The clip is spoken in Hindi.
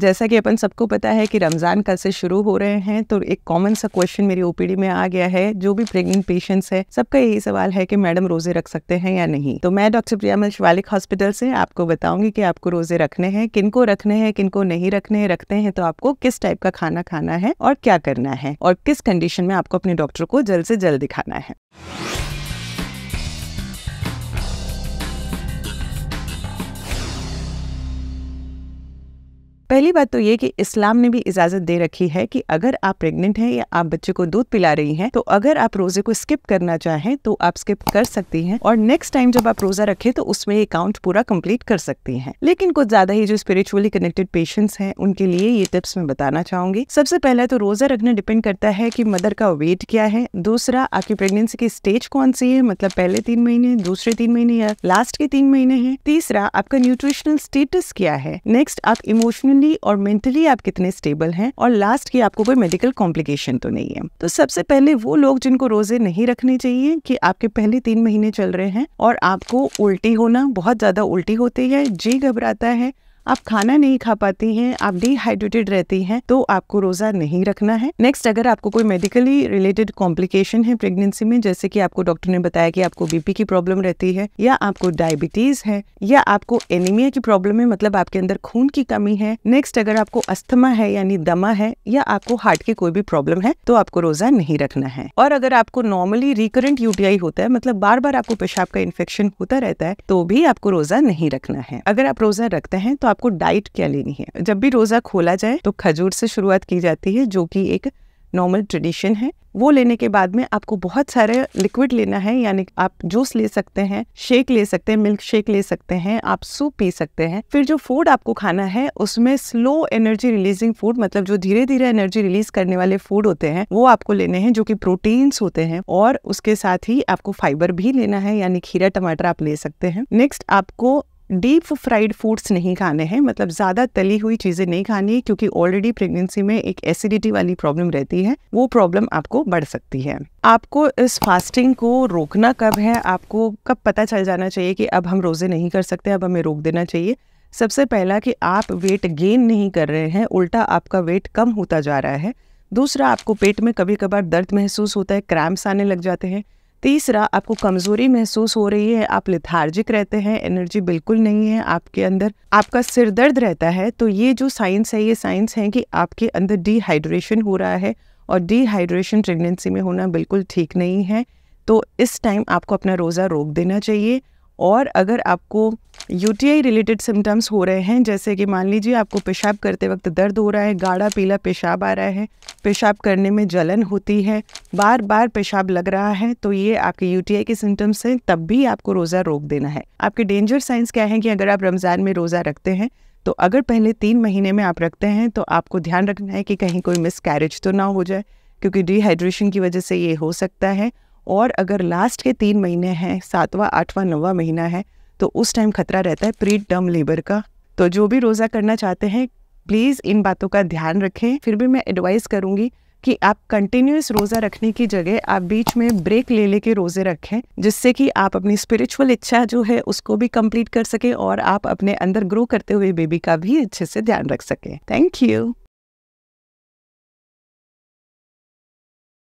जैसा कि अपन सबको पता है कि रमज़ान कल से शुरू हो रहे हैं तो एक कॉमन सा क्वेश्चन मेरी ओपीडी में आ गया है जो भी प्रेग्नेंट पेशेंट्स है सबका यही सवाल है कि मैडम रोजे रख सकते हैं या नहीं तो मैं डॉक्टर प्रियामल शिवालिक हॉस्पिटल से आपको बताऊंगी कि आपको रोजे रखने हैं किनको रखने हैं किनको नहीं रखने है, रखते हैं तो आपको किस टाइप का खाना खाना है और क्या करना है और किस कंडीशन में आपको अपने डॉक्टर को जल्द से जल्द दिखाना है पहली बात तो ये कि इस्लाम ने भी इजाज़त दे रखी है कि अगर आप प्रेग्नेंट हैं या आप बच्चे को दूध पिला रही हैं तो अगर आप रोजे को स्किप करना चाहें तो आप स्किप कर सकती हैं और नेक्स्ट टाइम जब आप रोजा रखें तो उसमें ये काउंट पूरा कंप्लीट कर सकती हैं लेकिन कुछ ज्यादा ही जो स्पिरिचुअली कनेक्टेड पेशेंट्स हैं उनके लिए ये टिप्स मैं बताना चाहूंगी सबसे पहला तो रोजा रखना डिपेंड करता है की मदर का वेट क्या है दूसरा आपकी प्रेगनेंसी की स्टेज कौन सी है मतलब पहले तीन महीने दूसरे तीन महीने या लास्ट के तीन महीने है तीसरा आपका न्यूट्रिशनल स्टेटस क्या है नेक्स्ट आप इमोशनल इमोशनली और मेंटली आप कितने स्टेबल हैं और लास्ट की आपको कोई मेडिकल कॉम्प्लिकेशन तो नहीं है तो सबसे पहले वो लोग जिनको रोजे नहीं रखने चाहिए कि आपके पहले तीन महीने चल रहे हैं और आपको उल्टी होना बहुत ज्यादा उल्टी होती है जी घबराता है आप खाना नहीं खा पाती हैं आप डिहाइड्रेटेड रहती हैं तो आपको रोजा नहीं रखना है नेक्स्ट अगर आपको कोई मेडिकली रिलेटेड कॉम्प्लिकेशन है प्रेगनेंसी में जैसे कि आपको डॉक्टर ने बताया कि आपको बीपी की प्रॉब्लम रहती है या आपको डायबिटीज है या आपको एनीमिया की प्रॉब्लम है मतलब आपके अंदर खून की कमी है नेक्स्ट अगर आपको अस्थमा है यानी दमा है या आपको हार्ट की कोई भी प्रॉब्लम है तो आपको रोजा नहीं रखना है और अगर आपको नॉर्मली रिकरेंट यूटीआई होता है मतलब बार बार आपको पेशाब का इन्फेक्शन होता रहता है तो भी आपको रोजा नहीं रखना है अगर आप रोजा रखते हैं तो आप आपको डाइट क्या लेनी है जब भी रोज़ा खोला जाए तो खजूर से शुरुआत की जाती है जो कि एक नॉर्मल ट्रेडिशन है वो लेने के बाद में आपको बहुत सारे लिक्विड लेना है यानी आप जूस ले सकते हैं शेक ले सकते हैं मिल्क शेक ले सकते हैं आप सूप पी सकते हैं फिर जो फूड आपको खाना है उसमें स्लो एनर्जी रिलीजिंग फूड मतलब जो धीरे धीरे एनर्जी रिलीज करने वाले फूड होते हैं वो आपको लेने हैं जो की प्रोटीन्स होते हैं और उसके साथ ही आपको फाइबर भी लेना है यानी खीरा टमाटर आप ले सकते हैं नेक्स्ट आपको डीप फ्राइड फूड्स नहीं खाने हैं मतलब ज़्यादा तली हुई चीज़ें नहीं खानी है क्योंकि ऑलरेडी प्रेगनेंसी में एक एसिडिटी वाली प्रॉब्लम रहती है वो प्रॉब्लम आपको बढ़ सकती है आपको इस फास्टिंग को रोकना कब है आपको कब पता चल जाना चाहिए कि अब हम रोज़े नहीं कर सकते अब हमें रोक देना चाहिए सबसे पहला कि आप वेट गेन नहीं कर रहे हैं उल्टा आपका वेट कम होता जा रहा है दूसरा आपको पेट में कभी कभार दर्द महसूस होता है क्रैम्प्स आने लग जाते हैं तीसरा आपको कमजोरी महसूस हो रही है आप लिथार्जिक रहते हैं एनर्जी बिल्कुल नहीं है आपके अंदर आपका सिर दर्द रहता है तो ये जो साइंस है ये साइंस है कि आपके अंदर डिहाइड्रेशन हो रहा है और डिहाइड्रेशन प्रेगनेंसी में होना बिल्कुल ठीक नहीं है तो इस टाइम आपको अपना रोज़ा रोक देना चाहिए और अगर आपको आई रिलेटेड सिम्टम्स हो रहे हैं जैसे कि मान लीजिए आपको पेशाब करते वक्त दर्द हो रहा है गाढ़ा पीला पेशाब आ रहा है पेशाब करने में जलन होती है बार बार पेशाब लग रहा है तो ये आपके यूटीआई के सिम्टम्स हैं तब भी आपको रोज़ा रोक देना है आपके डेंजर साइंस क्या है कि अगर आप रमज़ान में रोज़ा रखते हैं तो अगर पहले तीन महीने में आप रखते हैं तो आपको ध्यान रखना है कि कहीं कोई मिस कैरेज तो ना हो जाए क्योंकि डिहाइड्रेशन की वजह से ये हो सकता है और अगर लास्ट के तीन महीने हैं सातवां आठवां नौवा महीना है तो उस टाइम खतरा रहता है प्री टर्म लेबर का तो जो भी रोज़ा करना चाहते हैं प्लीज़ इन बातों का ध्यान रखें फिर भी मैं एडवाइस करूँगी कि आप कंटिन्यूस रोज़ा रखने की जगह आप बीच में ब्रेक ले लेके रोज़े रखें जिससे कि आप अपनी स्पिरिचुअल इच्छा जो है उसको भी कंप्लीट कर सकें और आप अपने अंदर ग्रो करते हुए बेबी का भी अच्छे से ध्यान रख सकें थैंक यू